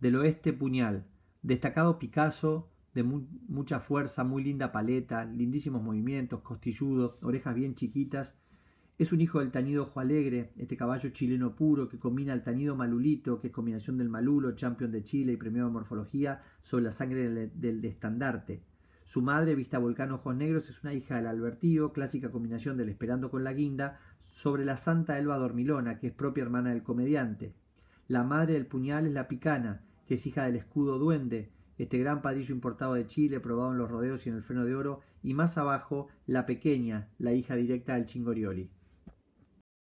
del oeste puñal, destacado Picasso, de mucha fuerza, muy linda paleta, lindísimos movimientos, costilludo, orejas bien chiquitas. Es un hijo del tañido ojo alegre, este caballo chileno puro que combina el tañido malulito, que es combinación del malulo, champion de Chile y Premio de morfología, sobre la sangre del, del estandarte. Su madre, Vista Volcán Ojos Negros, es una hija del Albertío, clásica combinación del Esperando con la Guinda, sobre la Santa Elba Dormilona, que es propia hermana del comediante. La madre del puñal es la Picana, que es hija del escudo duende, este gran padillo importado de Chile, probado en los rodeos y en el freno de oro, y más abajo, la pequeña, la hija directa del Chingorioli.